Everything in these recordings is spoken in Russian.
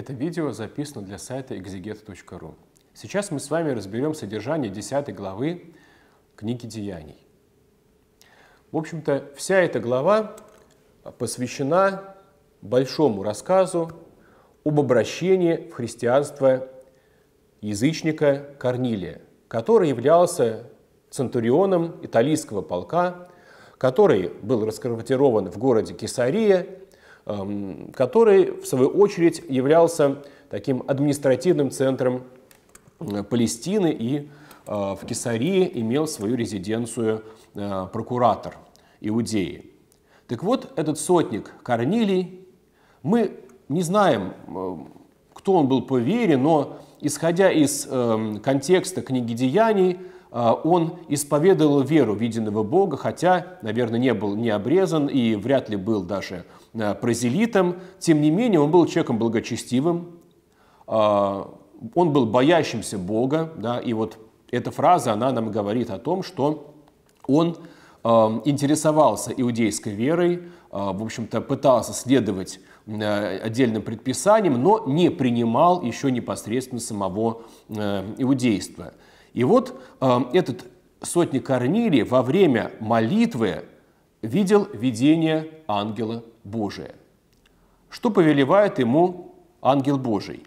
Это видео записано для сайта exeget.ru. Сейчас мы с вами разберем содержание 10 главы книги «Деяний». В общем-то, вся эта глава посвящена большому рассказу об обращении в христианство язычника Корнилия, который являлся центурионом италийского полка, который был расквартирован в городе Кесария Эм, который, в свою очередь, являлся таким административным центром э, Палестины и э, в Кесарии имел свою резиденцию э, прокуратор Иудеи. Так вот, этот сотник Корнилий, мы не знаем, кто он был по вере, но исходя из контекста книги «Деяний», он исповедовал веру виденного Бога, хотя, наверное, не был не обрезан и вряд ли был даже Э, прозелитом. Тем не менее, он был человеком благочестивым, а, он был боящимся Бога, да, и вот эта фраза, она нам говорит о том, что он эм, интересовался иудейской верой, э, в общем-то, пытался следовать э, отдельным предписаниям, но не принимал еще непосредственно самого иудейства. И вот эм, этот сотник Корнилий во время молитвы видел видение ангела Божия. Что повелевает ему ангел Божий?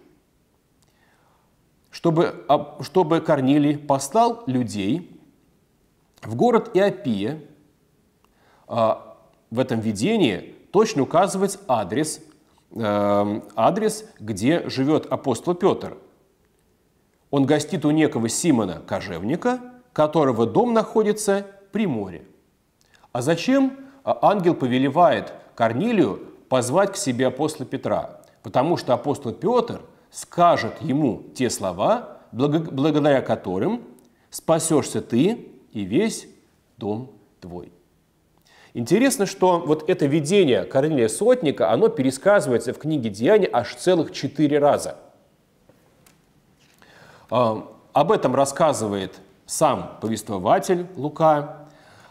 Чтобы, а, чтобы Корнили послал людей в город Иопия, а, в этом видении точно указывать адрес, эм, адрес, где живет апостол Петр. Он гостит у некого Симона Кожевника, которого дом находится при море. А зачем а, ангел повелевает Корнилию позвать к себе апостола Петра? Потому что апостол Петр скажет ему те слова, благодаря которым спасешься ты и весь дом твой. Интересно, что вот это видение Корнилия Сотника, оно пересказывается в книге Деяний аж целых четыре раза. А, об этом рассказывает сам повествователь Лука,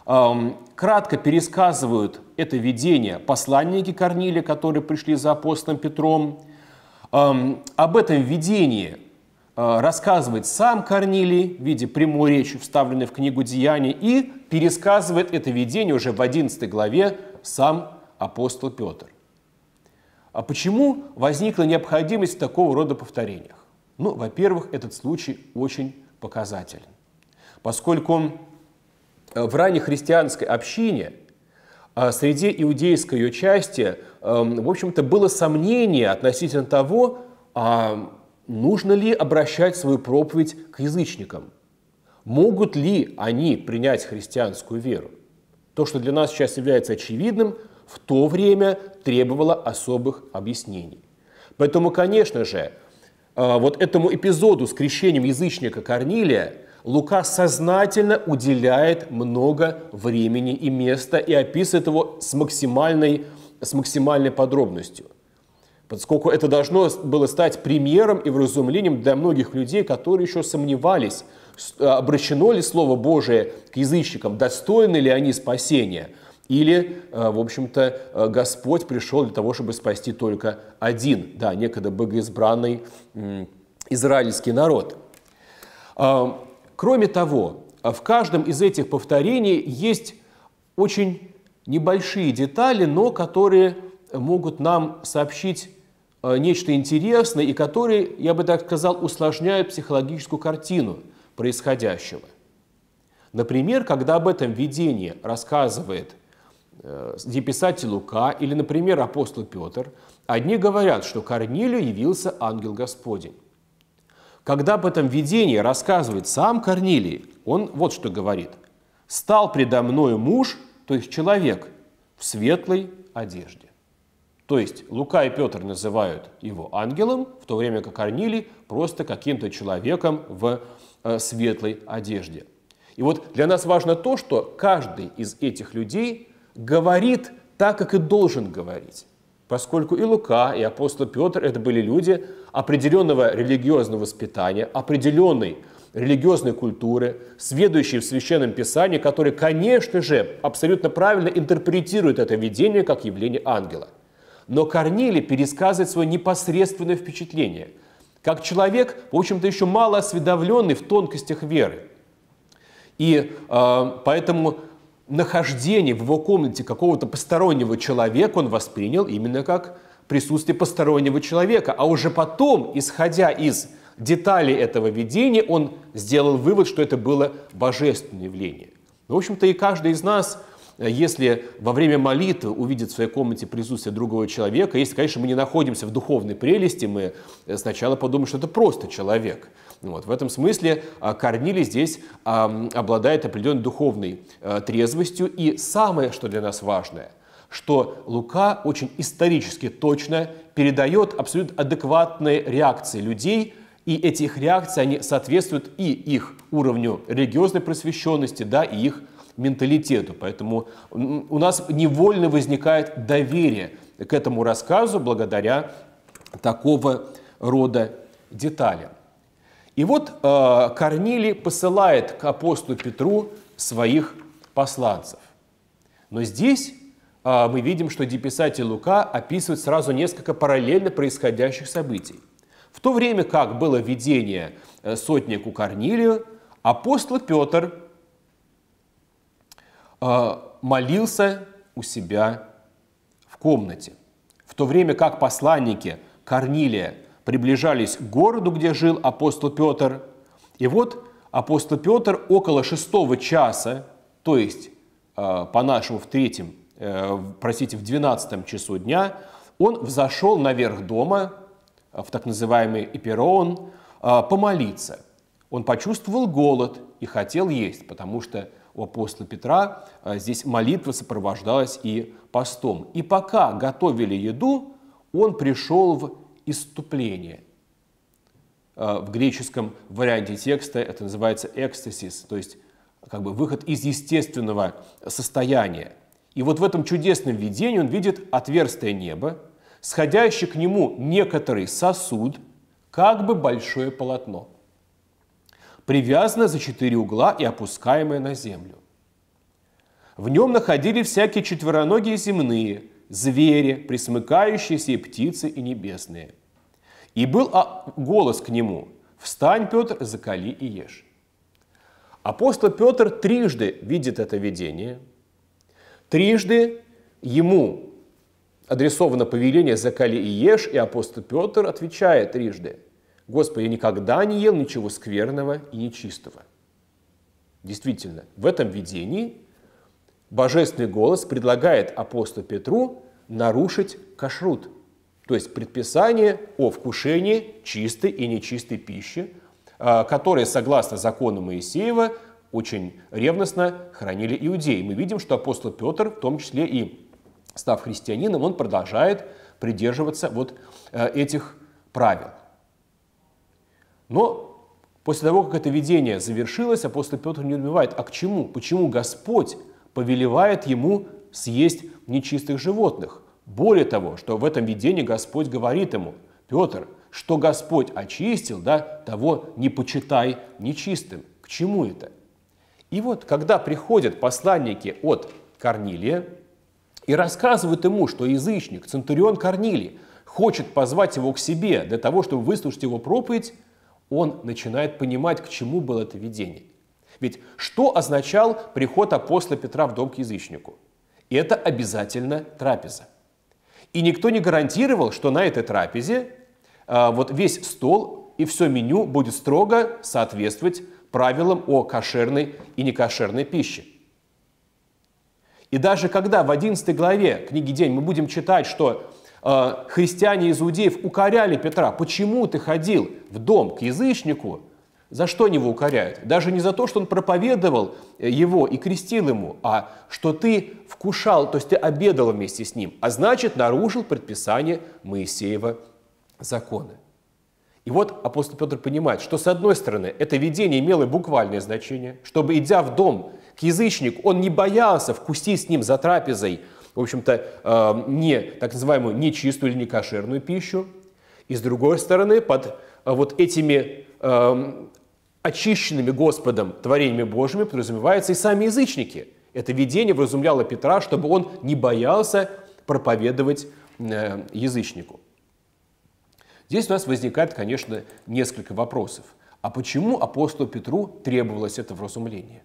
Кратко пересказывают это видение посланники Корнилия, которые пришли за апостолом Петром. Об этом видении а, рассказывает сам Корнилий в виде прямой речи, вставленной в книгу «Деяний», и пересказывает это видение уже в 11 главе сам апостол Петр. А почему возникла необходимость в такого рода повторениях? Ну, во-первых, этот случай очень показателен, поскольку Э, в раннехристианской общине, а, среди иудейской ее части, эм, в общем-то, было сомнение относительно того, а, нужно ли обращать свою проповедь к язычникам. Могут ли они принять христианскую веру? То, что для нас сейчас является очевидным, в то время требовало особых объяснений. Поэтому, конечно же, э, вот этому эпизоду с крещением язычника Корнилия – Лука сознательно уделяет много времени и места и описывает его с максимальной, с максимальной подробностью. Поскольку это должно было стать примером и вразумлением для многих людей, которые еще сомневались, э, обращено ли Слово Божие к язычникам, достойны ли они спасения – или, э, в общем-то, э, Господь пришел для того, чтобы спасти только один, да, некогда богоизбранный израильский народ. Кроме того, а в каждом из этих повторений есть очень небольшие детали, но которые могут нам сообщить а, нечто интересное и которые, я бы так сказал, усложняют психологическую картину происходящего. Например, когда об этом видении рассказывает э, где Лука или, например, апостол Петр, одни говорят, что Корнилию явился ангел Господень. Когда об этом видении рассказывает сам Корнилий, он вот что говорит. «Стал предо мною муж, то есть человек, в светлой одежде». То есть Лука и Петр называют его ангелом, в то время как Корнилий просто каким-то человеком в э, светлой одежде. И вот для нас важно то, что каждый из этих людей говорит так, как и должен говорить поскольку и Лука, и апостол Петр – это были люди определенного религиозного воспитания, определенной религиозной культуры, сведущие в Священном Писании, которые, конечно же, абсолютно правильно интерпретируют это видение как явление ангела. Но Корнили пересказывает свое непосредственное впечатление, как человек, в общем-то, еще мало осведомленный в тонкостях веры. И э, поэтому нахождение в его комнате какого-то постороннего человека он воспринял именно как присутствие постороннего человека. А уже потом, исходя из деталей этого видения, он сделал вывод, что это было божественное явление. Ну, в общем-то, и каждый из нас, э, если во время молитвы увидит в своей комнате присутствие другого человека, если, конечно, мы не находимся в духовной прелести, мы э, сначала подумаем, что это просто человек – вот. В этом смысле а, Корнили здесь обладает определенной духовной э, трезвостью. И самое, что для нас важное, что Лука очень исторически точно передает абсолютно адекватные реакции людей, и эти их реакции, они соответствуют и их уровню религиозной просвещенности, да, и их менталитету. Поэтому у нас невольно возникает доверие к этому рассказу благодаря такого рода деталям. И вот э, Корнилий посылает к апостолу Петру своих посланцев. Но здесь э, мы видим, что деписатель Лука описывает сразу несколько параллельно происходящих событий. В то время как было видение э, сотнику Корнилию, апостол Петр э, молился у себя в комнате. В то время как посланники Корнилия приближались к городу, где жил апостол Петр. И вот апостол Петр около шестого часа, то есть э, по-нашему в третьем, э, простите, в двенадцатом часу дня, он взошел наверх дома, э, в так называемый Эпироон, помолиться. Он почувствовал голод и хотел есть, потому что у апостола Петра здесь молитва сопровождалась и постом. И пока готовили еду, он пришел в иступление. А, в греческом варианте текста это называется экстасис, то есть как бы выход из естественного состояния. И вот в этом чудесном видении он видит отверстие неба, сходящий к нему некоторый сосуд, как бы большое полотно, привязанное за четыре угла и опускаемое на землю. В нем находили всякие четвероногие земные, звери, присмыкающиеся и птицы и небесные. И был а, голос к нему «Встань, Петр, закали и ешь». Апостол Петр трижды видит это видение, трижды ему адресовано повеление «закали и ешь», и апостол Петр отвечает трижды «Господи, я никогда не ел ничего скверного и нечистого». Действительно, в этом видении божественный голос предлагает апостолу Петру нарушить кашрут, то есть предписание о вкушении чистой и нечистой пищи, а, которые, согласно закону Моисеева, очень ревностно хранили иудеи. Мы видим, что апостол Петр, в том числе и став христианином, он продолжает придерживаться вот э, этих правил. Но после того, как это видение завершилось, апостол Петр не убивает, а к чему? Почему Господь повелевает ему съесть нечистых животных. Более того, что в этом видении Господь говорит ему, Петр, что Господь очистил, да, того не почитай нечистым. К чему это? И вот, когда приходят посланники от Корнилия и рассказывают ему, что язычник, центурион Корнилий, хочет позвать его к себе для того, чтобы выслушать его проповедь, он начинает понимать, к чему было это видение. Ведь что означал приход апостола Петра в дом к язычнику? Это обязательно трапеза. И никто не гарантировал, что на этой трапезе а, вот весь стол и все меню будет строго соответствовать правилам о кошерной и некошерной пище. И даже когда в 11 главе книги «День» мы будем читать, что э, христиане из иудеев укоряли Петра, почему ты ходил в дом к язычнику – за что они его укоряют? Даже не за то, что он проповедовал э, его и крестил ему, а что ты вкушал, то есть ты обедал вместе с ним, а значит, нарушил предписание Моисеева закона. И вот апостол Петр понимает, что с одной стороны это видение имело буквальное значение, чтобы, идя в дом к язычнику, он не боялся вкусить с ним за трапезой, в общем-то, э, не так называемую нечистую или некошерную пищу. И с другой стороны, под э, вот этими эм, очищенными Господом творениями Божьими подразумеваются и сами язычники. Это видение вразумляло Петра, чтобы он не боялся проповедовать э, язычнику. Здесь у нас возникает, конечно, несколько вопросов. А почему апостолу Петру требовалось это вразумление?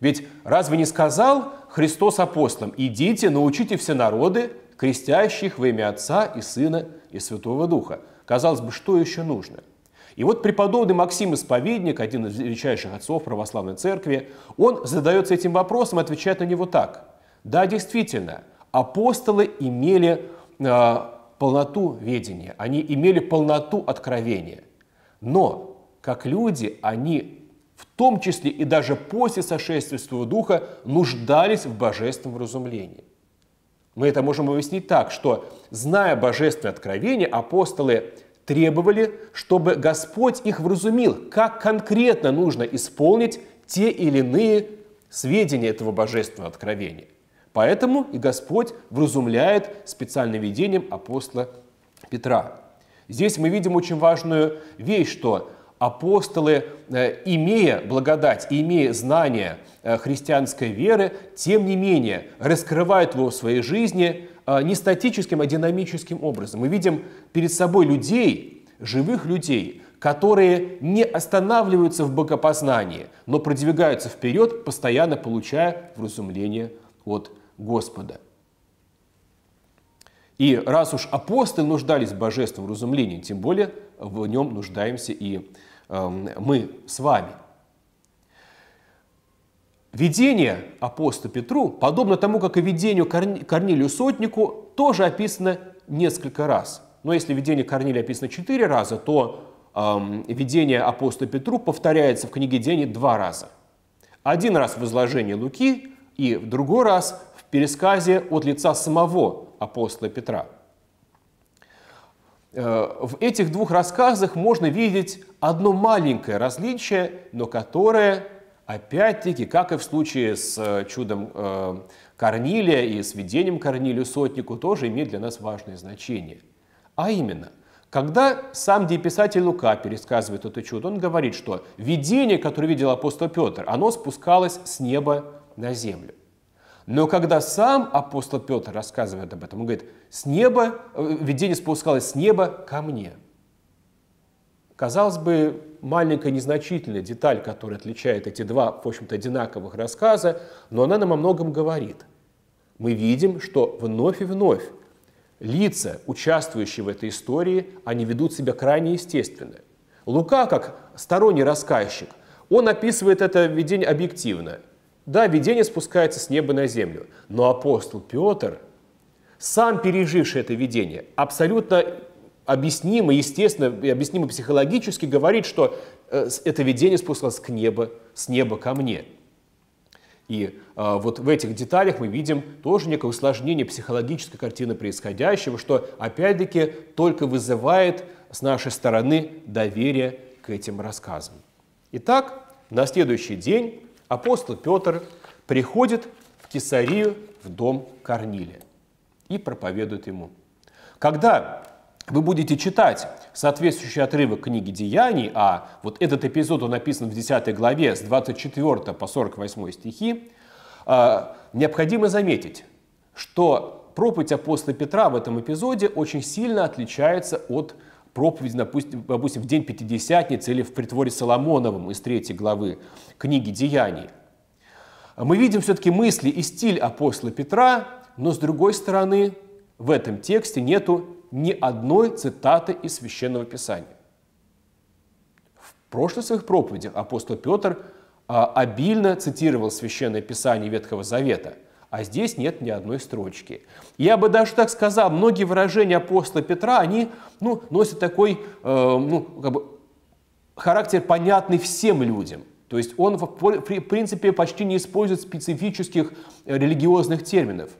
Ведь разве не сказал Христос апостолам, идите, научите все народы, крестящих во имя Отца и Сына и Святого Духа? Казалось бы, что еще нужно – и вот преподобный Максим Исповедник, один из величайших отцов православной церкви, он задается этим вопросом и отвечает на него так. Да, действительно, апостолы имели э, полноту ведения, они имели полноту откровения. Но, как люди, они в том числе и даже после сошествия Святого Духа нуждались в божественном разумлении. Мы это можем объяснить так, что, зная божественное откровение, апостолы требовали, чтобы Господь их вразумил, как конкретно нужно исполнить те или иные сведения этого божественного откровения. Поэтому и Господь вразумляет специальным видением апостола Петра. Здесь мы видим очень важную вещь, что апостолы, э, имея благодать, имея знание э, христианской веры, тем не менее раскрывают его в своей жизни а, не статическим, а динамическим образом. Мы видим перед собой людей, живых людей, которые не останавливаются в богопознании, но продвигаются вперед, постоянно получая вразумление от Господа. И раз уж апостолы нуждались в божественном разумлении, тем более в нем нуждаемся и эм, мы с вами. Видение апостола Петру, подобно тому, как и видению Корнилию Сотнику, тоже описано несколько раз. Но если видение Корнилия описано четыре раза, то эм, видение апостола Петру повторяется в книге Дени два раза. Один раз в изложении Луки и в другой раз в пересказе от лица самого апостола Петра. Э, в этих двух рассказах можно видеть одно маленькое различие, но которое Опять-таки, как и в случае с э, чудом э, Корнилия и с видением Корнилию Сотнику, тоже имеет для нас важное значение. А именно, когда сам дееписатель Лука пересказывает это чудо, он говорит, что видение, которое видел апостол Петр, оно спускалось с неба на землю. Но когда сам апостол Петр рассказывает об этом, он говорит, с неба, э, видение спускалось с неба ко мне – Казалось бы, маленькая незначительная деталь, которая отличает эти два, в общем-то, одинаковых рассказа, но она нам о многом говорит. Мы видим, что вновь и вновь лица, участвующие в этой истории, они ведут себя крайне естественно. Лука, как сторонний рассказчик, он описывает это видение объективно. Да, видение спускается с неба на землю, но апостол Петр, сам переживший это видение, абсолютно объяснимо, естественно, и объяснимо психологически говорит, что э, это видение спускалось к небу, с неба ко мне. И э, вот в этих деталях мы видим тоже некое усложнение психологической картины происходящего, что опять-таки только вызывает с нашей стороны доверие к этим рассказам. Итак, на следующий день апостол Петр приходит в Кесарию в дом Корнилия и проповедует ему. Когда вы будете читать соответствующий отрывок книги «Деяний», а вот этот эпизод он написан в 10 главе с 24 по 48 стихи, а, необходимо заметить, что проповедь апостола Петра в этом эпизоде очень сильно отличается от проповеди, допустим, в день Пятидесятницы или в притворе Соломоновом из третьей главы книги «Деяний». Мы видим все-таки мысли и стиль апостола Петра, но, с другой стороны, в этом тексте нету ни одной цитаты из Священного Писания. В прошлых своих проповедях апостол Петр а, обильно цитировал Священное Писание Ветхого Завета, а здесь нет ни одной строчки. Я бы даже так сказал, многие выражения апостола Петра, они ну, носят такой э, ну, как бы характер, понятный всем людям. То есть он, в принципе, почти не использует специфических религиозных терминов.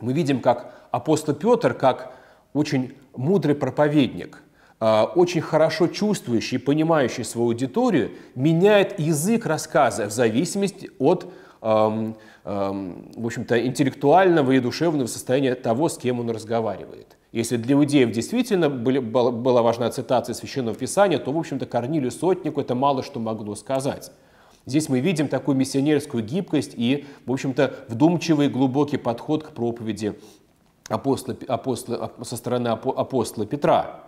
Мы видим, как апостол Петр, как очень мудрый проповедник, а, очень хорошо чувствующий и понимающий свою аудиторию, меняет язык рассказа в зависимости от в общем-то, интеллектуального и душевного состояния того, с кем он разговаривает. Если для иудеев действительно были, была важна цитация Священного Писания, то, в общем-то, Корнилию Сотнику это мало что могло сказать. Здесь мы видим такую миссионерскую гибкость и, в общем-то, вдумчивый глубокий подход к проповеди апостола, апостола, со стороны апостола Петра.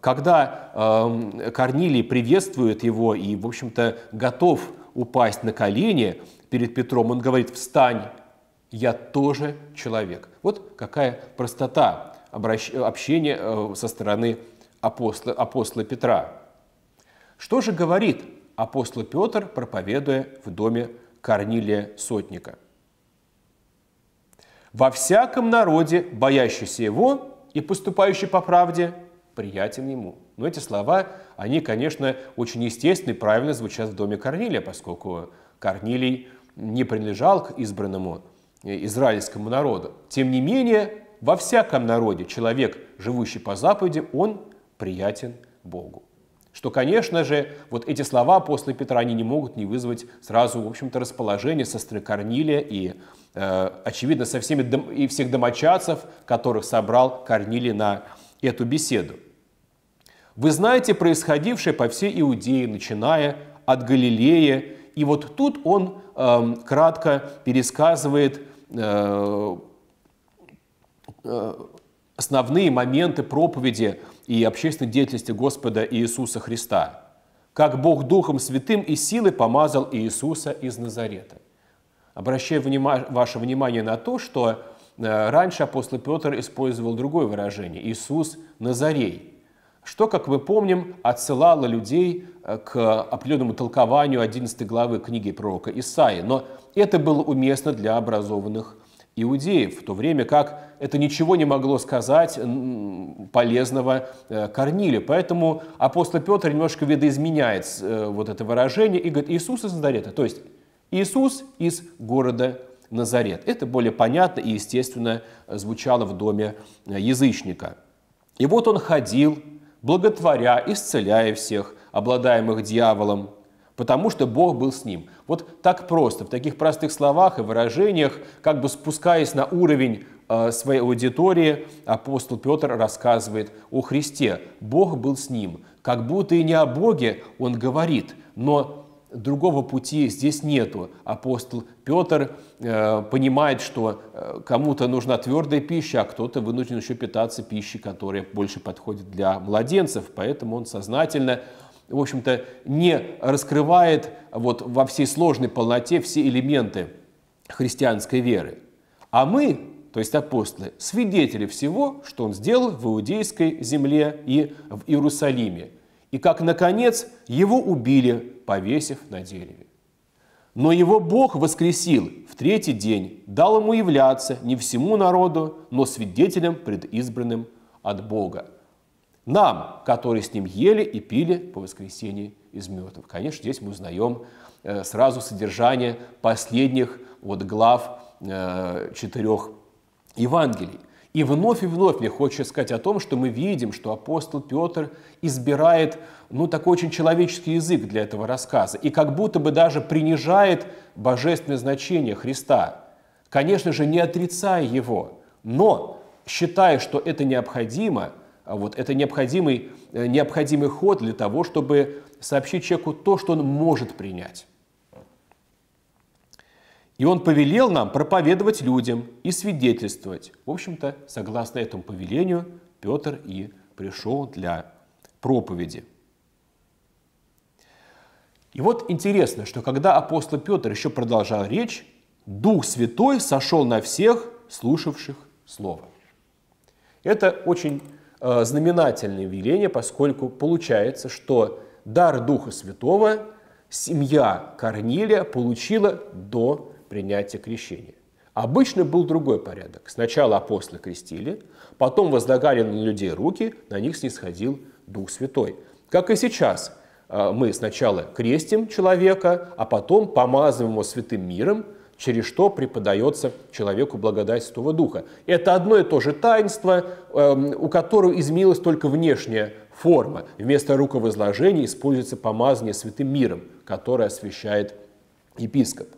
Когда э, Корнилий приветствует его и, в общем-то, готов упасть на колени перед Петром, он говорит «Встань, я тоже человек». Вот какая простота обращ... общения э, со стороны апостола, апостола Петра. Что же говорит апостол Петр, проповедуя в доме Корнилия Сотника? Во всяком народе, боящийся его и поступающий по правде, приятен ему. Но эти слова, они, конечно, очень естественно и правильно звучат в доме Корнилия, поскольку Корнилий не принадлежал к избранному э, израильскому народу. Тем не менее, во всяком народе человек, живущий по заповеди, он приятен Богу. Что, конечно же, вот эти слова после Петра, они не могут не вызвать сразу, в общем-то, расположение со стороны Корнилия и Э, очевидно, со всеми дом, и всех домочадцев, которых собрал Корнили на эту беседу. Вы знаете происходившее по всей Иудее, начиная от Галилея. И вот тут он э, кратко пересказывает э, э, основные моменты проповеди и общественной деятельности Господа Иисуса Христа. Как Бог Духом Святым и силой помазал Иисуса из Назарета обращаю внима ваше внимание на то, что э, раньше апостол Петр использовал другое выражение – «Иисус Назарей», что, как мы помним, отсылало людей э, к определенному толкованию 11 главы книги пророка Исаи. Но это было уместно для образованных иудеев, в то время как это ничего не могло сказать полезного э, Корниле. Поэтому апостол Петр немножко видоизменяет вот это выражение и говорит «Иисус из Назарета», то есть Иисус из города Назарет. Это более понятно и, естественно, звучало в доме э, язычника. И вот он ходил, благотворя, исцеляя всех, обладаемых дьяволом, потому что Бог был с ним. Вот так просто, в таких простых словах и выражениях, как бы спускаясь на уровень э, своей аудитории, апостол Петр рассказывает о Христе. Бог был с ним. Как будто и не о Боге он говорит, но другого пути здесь нету. Апостол Петр э, понимает, что э, кому-то нужна твердая пища, а кто-то вынужден еще питаться пищей, которая больше подходит для младенцев. Поэтому он сознательно, в общем-то, не раскрывает вот во всей сложной полноте все элементы христианской веры. А мы, то есть апостолы, свидетели всего, что он сделал в иудейской земле и в Иерусалиме. И как, наконец, его убили – повесив на дереве. Но его Бог воскресил в третий день, дал ему являться не всему народу, но свидетелем предизбранным от Бога. Нам, которые с ним ели и пили по воскресенье из мертвых. Конечно, здесь мы узнаем э, сразу содержание последних вот глав э, четырех Евангелий – и вновь и вновь мне хочется сказать о том, что мы видим, что апостол Петр избирает ну, такой очень человеческий язык для этого рассказа и как будто бы даже принижает божественное значение Христа, конечно же, не отрицая его, но считая, что это необходимо, а вот это необходимый, э, необходимый ход для того, чтобы сообщить человеку то, что он может принять. И он повелел нам проповедовать людям и свидетельствовать. В общем-то, согласно этому повелению, Петр и пришел для проповеди. И вот интересно, что когда апостол Петр еще продолжал речь, Дух Святой сошел на всех, слушавших Слово. Это очень э, знаменательное веление, поскольку получается, что дар Духа Святого семья Корнилия получила до принятия крещения. Обычно был другой порядок. Сначала апостолы крестили, потом возлагали на людей руки, на них снисходил Дух Святой. Как и сейчас, э, мы сначала крестим человека, а потом помазываем его святым миром, через что преподается человеку благодать Святого Духа. Это одно и то же таинство, эм, у которого изменилась только внешняя форма. Вместо руковозложения используется помазание святым миром, которое освещает епископ.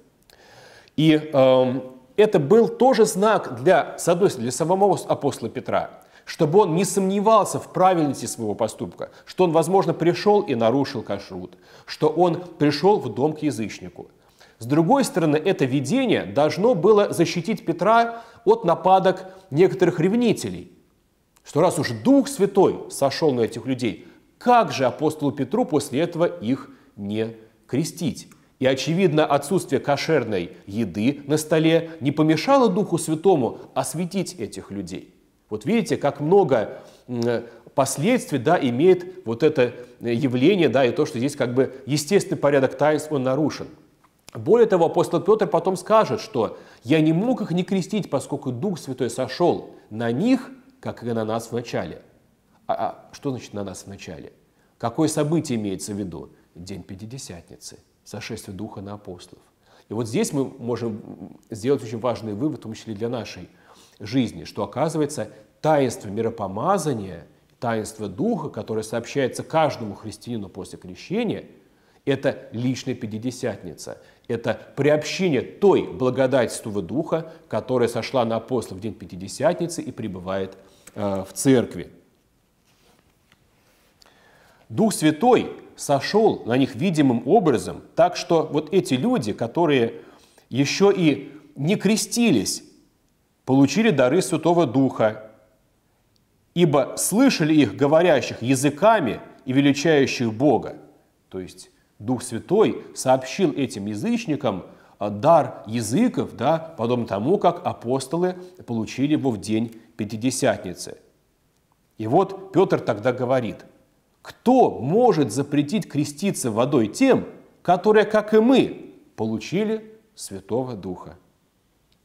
И э, это был тоже знак для, с одной стороны, для самого апостола Петра, чтобы он не сомневался в правильности своего поступка, что он, возможно, пришел и нарушил кашрут, что он пришел в дом к язычнику. С другой стороны, это видение должно было защитить Петра от нападок некоторых ревнителей, что раз уж Дух Святой сошел на этих людей, как же апостолу Петру после этого их не крестить? И, очевидно, отсутствие кошерной еды на столе не помешало Духу Святому осветить этих людей. Вот видите, как много последствий да, имеет вот это э, явление, да, и то, что здесь как бы естественный порядок таинств, он нарушен. Более того, апостол Петр потом скажет, что «я не мог их не крестить, поскольку Дух Святой сошел на них, как и на нас вначале». А, а что значит «на нас вначале»? Какое событие имеется в виду? День Пятидесятницы – сошествие Духа на апостолов. И вот здесь мы можем сделать очень важный вывод, в том числе для нашей жизни, что оказывается таинство миропомазания, таинство Духа, которое сообщается каждому христианину после крещения, это личная пятидесятница, это приобщение той благодатьства Духа, которая сошла на апостолов в день Пятидесятницы и пребывает э, в церкви. Дух Святой сошел на них видимым образом, так что вот эти люди, которые еще и не крестились, получили дары Святого Духа, ибо слышали их говорящих языками и величающих Бога. То есть Дух Святой сообщил этим язычникам а, дар языков, да, подобно тому, как апостолы получили его в день Пятидесятницы. И вот Петр тогда говорит – кто может запретить креститься водой тем, которые, как и мы, получили Святого Духа?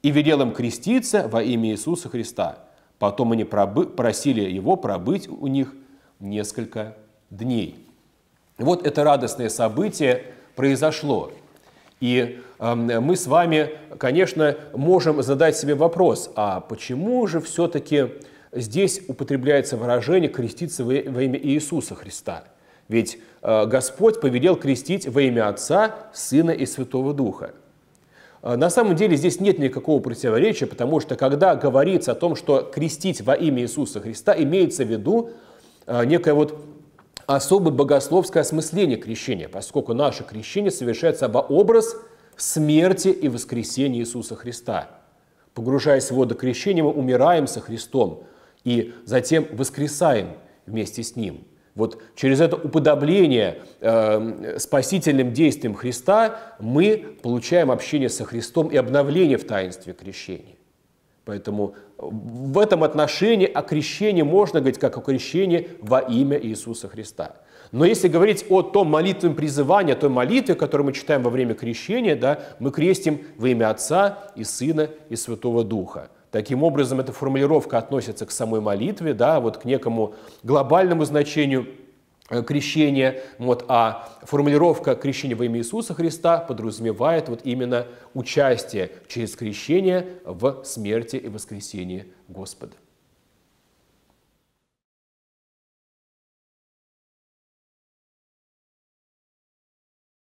И велел им креститься во имя Иисуса Христа. Потом они пробы- просили его пробыть у них несколько дней. Вот это радостное событие произошло. И э, мы с вами, конечно, можем задать себе вопрос, а почему же все-таки Здесь употребляется выражение «креститься во имя Иисуса Христа». Ведь э, Господь повелел крестить во имя Отца, Сына и Святого Духа. Э, на самом деле здесь нет никакого противоречия, потому что когда говорится о том, что крестить во имя Иисуса Христа, имеется в виду э, некое вот особое богословское осмысление крещения, поскольку наше крещение совершается об образ смерти и воскресения Иисуса Христа. Погружаясь в воду крещения, мы умираем со Христом – и затем воскресаем вместе с Ним. Вот через это уподобление э, спасительным действием Христа мы получаем общение со Христом и обновление в таинстве крещения. Поэтому в этом отношении о крещении можно говорить как о крещении во имя Иисуса Христа. Но если говорить о том молитвенном призывании, о той молитве, которую мы читаем во время крещения, да, мы крестим во имя Отца и Сына и Святого Духа. Таким образом, эта формулировка относится к самой молитве, да, вот к некому глобальному значению э, крещения. вот, а формулировка крещения во имя Иисуса Христа подразумевает вот именно участие через крещение в смерти и воскресении Господа.